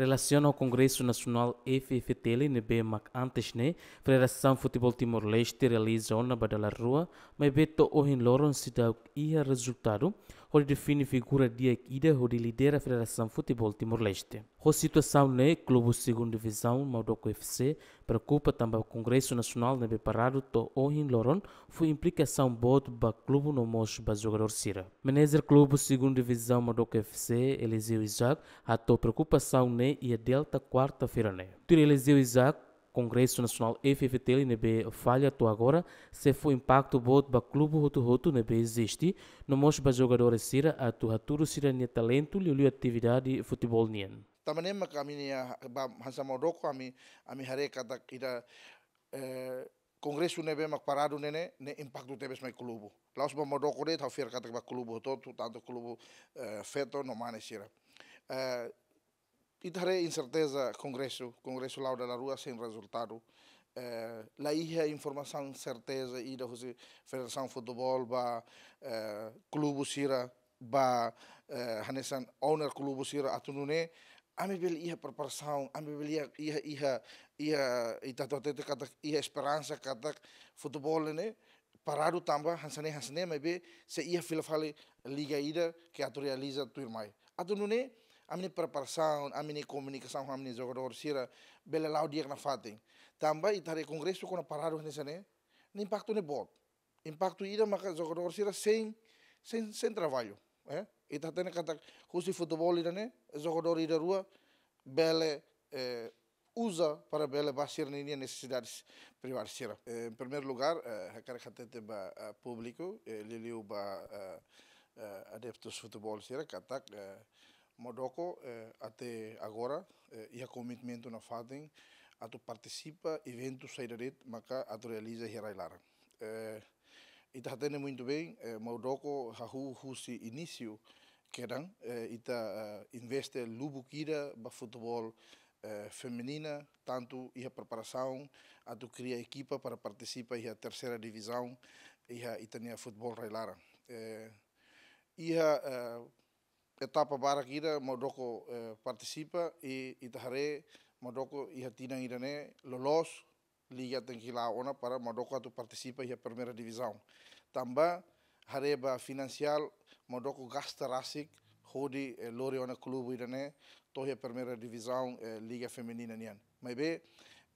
relaciona ao Congresso Nacional FFTLNB mac antes né? Federação Futebol Timor-Leste realiza na Badala Rua, mas beto o Loron se dá ia resultado onde define figura de Akida, onde lidera a Federação Futebol Timor-Leste. A situação no clube segunda divisão, Maldoco FC, preocupa também o Congresso Nacional de Preparado to Ohin Loron, foi implicação boa do clube no moço do jogador Sira. Manager clube segunda divisão, Maldoco FC, Eliseu Isaac, a preocupação ne e a delta quarta-feira O Tira Eliseu Isaac, Congresso Nacional FFTL nebe falha tu agora se foi impacto bot ba clube roto roto nebe existe no mos ba jogadores sira a tu haturu sira ne talento liu atividade futebol nian tamanem ma kami ni ba hansa modoko ami ami hare kata ida eh, Congresso nebe mak parado nene ne impacto tebes mai clube laos ba modoko de tau fier kata ba clube to tanto clube eh, feto no mane sira eh, e darei incerteza Congresso, Congresso Laura da Rua sem resultado. Eh, lá ia informação certeza e da Federação Futebol ba uh, clube sira ba é eh, hanesan owner clube sira atunune ami bel ia preparação ami bel ia ia ia ia ita tote kata ia esperança cada futebol né parado tamba hansane hansane mebe se ia filafale liga ida que atu realiza tu irmai atununé a minha preparação, a minha comunicação com amini jogador sira bela lau dia na fatem Também itare congresso com a parado não impactou nem impacto ne bot. Impacto ida maka jogador sira sem sem sem trabalho, é? Eh? Ita tene kata kusi futebol ida né, jogador ida rua bela eh, usa para bela basir nini necessidades privadas sira. Eh, em primeiro lugar, eh, a quero que ba uh, público, eh, liliu ba uh, uh, adeptos futebol sira katak eh, Morocco eh, até agora eh, e a comitmento na FADEN tu participa eventos sairaret maka tu realiza hirailara. Eh, ita tá hatene muito bem, eh, Morocco hahu husi início querang eh, ita tá, uh, eh, investe lubukira ba futebol eh, feminina, tanto e a preparação, a tu cria equipa para participar e a terceira divisão e a itania futebol railara. Eh, e a uh, etapa barakira Modoko eh, participa e itahare Modoko ia tinang irane lolos liga ona para Modoko tu participa ia primeira divisão. Tamba hareba financial Modoko gasta rasik hodi eh, lori ona clube irane to ia primeira divisão eh, liga feminina nian. Maibe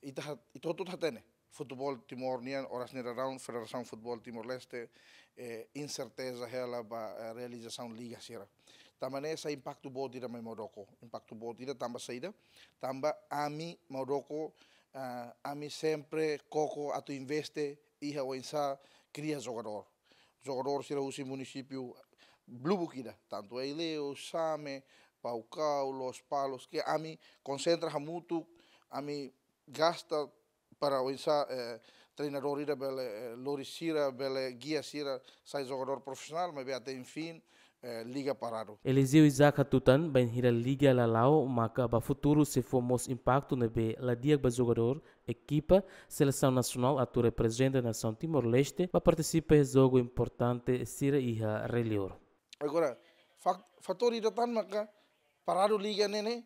itah tudo hatene. Futebol Timor Nian, Horas Nerarão, Federação Futebol Timor-Leste, eh, incerteza ela para a eh, realização Liga sira. Tamane sa impacto body na may Morocco. Impacto body na tamba sa Tamba ami Morocco, uh, ami sempre coco tu investe iha oinsa insa cria jogador. Jogador sila usi municipio ira Tanto Eileo, Same, Paucao, Los Palos, que ami concentra hamutu ami gasta para oinsa eh, treinador ida bele eh, lorisira, bele guia sira, sai jogador profesional mas beate, enfim, Eh, liga pararu. Eliseu Isaac Hatutan ben hira liga lalau maka ba futuro se for mos impacto na be ladia ba jogador equipa seleção nacional a representa nação Timor-Leste para participar em jogo importante sira iha relior. Agora fator ida tan maka pararu liga nene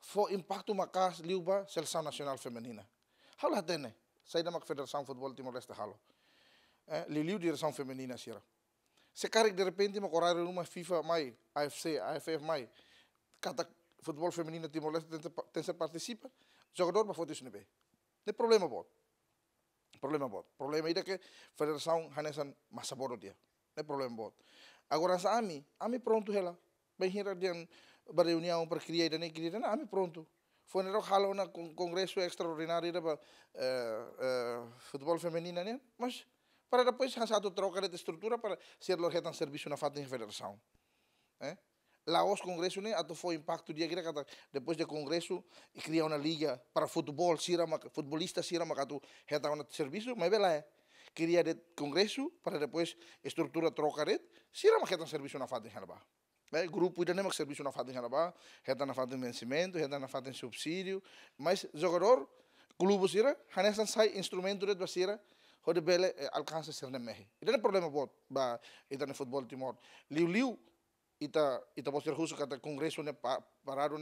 foi impacto maka liuba seleção nacional feminina. Hala tene saída maka federação futebol Timor-Leste halo. Eh, liliu direção feminina sira. Sekarang de repente uma correr numa FIFA mai, AFC, AFF mai, cada futebol feminino Timor-Leste tem se participar jogador vai fazer isso não é problema bot, Problema bot, Problema é que a federação hanesan massa bodo dia. Não é problema bot, Agora sa ami, ami pronto ela. Bem hira uma reunião para criar da criar, ami pronto. Foi na halo na congresso extraordinário da eh, eh, futebol feminino, né? Mas para depois arranjar a troca de estrutura para ser lojeta um serviço na fata de federação. É? Lá os congressos, né, até foi impacto de agregar, tá- depois do congresso, e criar uma liga para futebol, se era futebolista, se era uma catu, reta um serviço, mas bela é. Queria de congresso, para depois estrutura troca de, se era uma reta um serviço na fata de Jalabá. É, grupo ainda nem serviço na fata de Jalabá, reta na fata de vencimento, reta na fata de subsídio, mas jogador, clube, se era, sai instrumento de, se era, Rodebele eh, alcança seu nemehe. então é problema bot ba ida ne futebol Timor. Liu liu ita ita bosir husu kata kongreso ne pa, parado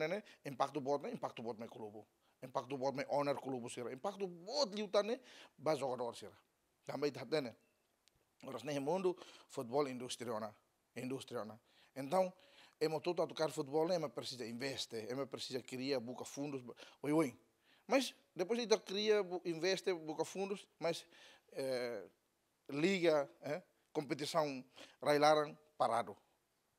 impacto bot né, impacto bot me clube, Impacto bot me honor clube sira. Impacto bot liu tane ba jogador sira. Também ita né. ora ne mundo futebol industriona. Industriona. Então, ema tudo a tocar futebol, ema precisa investir, ema precisa criar, busca fundos, oi oi. Mas depois ele cria, investe, busca fundos, mas eh, liga, eh, competição, railaram parado.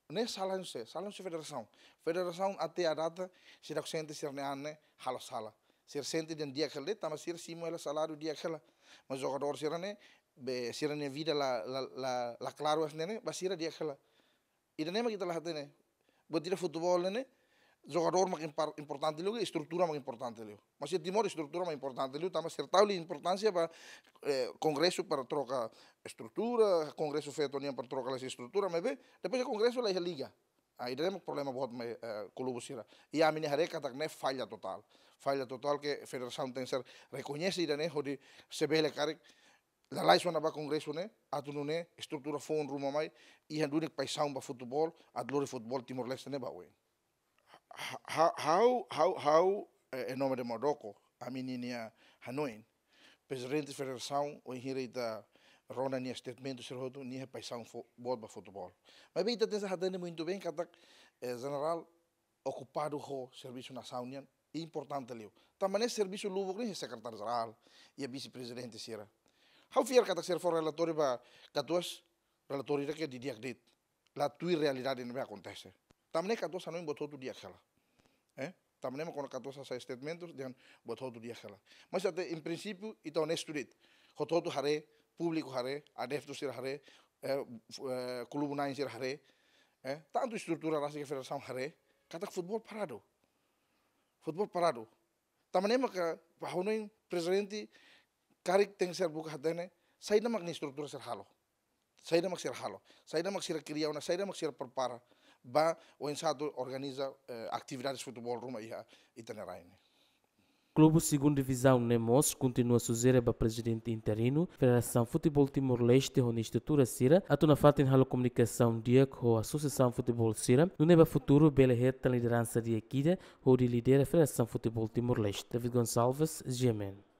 Nem é salão-se, salão-se federação. Federação até a data, se dá sente ser neane, é, né, halo sala. Ser sente um dia aquele, tama ser simo ela salário dia aquela. Mas jogador ser ne, é, be era ne vida la la la, la claro as nene, basira dia aquela. E nem aqui tá lá tene. Botir né. futebol nene, né, jogador mais importante ele é estrutura mais importante ele mas o Timor estrutura mais importante ele também certa importância para eh, congresso para troca estrutura congresso feito para troca as estrutura mas bem depois o congresso lá é liga aí temos problema muito mais uh, colubosira e a minha reca também falha total falha total que a federação tem que ser reconhecida né onde se vê cara la lai sona ba congresso ne atunu ne estrutura fon ruma mai i handune paisão para futebol atlore futebol timor leste ne ba wen how how how eh, em nome de Morocco a menina Hanoi presidente da federação o engenheiro da Rona nia statement do serrodo nia é paixão futebol mas bem está então, essa hadane muito bem cada eh, general ocupado o serviço nacional é importante ali também é serviço luvo que é secretário geral e é a vice-presidente será how fiar cada ser for relatório para cada duas relatório que é de diagnóstico lá tua realidade não vai acontecer. tamne kato sa noin bototo dia kala. Eh? Tamne mo kono kato sa sa estetmentos dian dia kala. in principio ita on estudit. tu hare, publiko hare, adefto sir hare, eh, eh, kulubu nain sir hare. Eh? Tanto estrutura rasi ke federasam hare, katak futbol parado. Futbol parado. Tamne mo ka pahonoin presidenti karik teng ser buka hatene, saina mag ni struktura ser halo. Saina mag ser halo. Saina mag ser kiriawna, saina mag ser perpara. o Ensado organiza eh, atividades de futebol rumo a Itanaraine. Eh, Clube Segunda Divisão Nemos continua suzer para presidente interino, Federação Futebol Timor-Leste, onde estrutura sira, atuna fato em ralo comunicação dia com a Associação Futebol Sira, no Neba Futuro, Bela Reta, liderança de ou onde lidera a Federação Futebol Timor-Leste. David Gonçalves, GMN.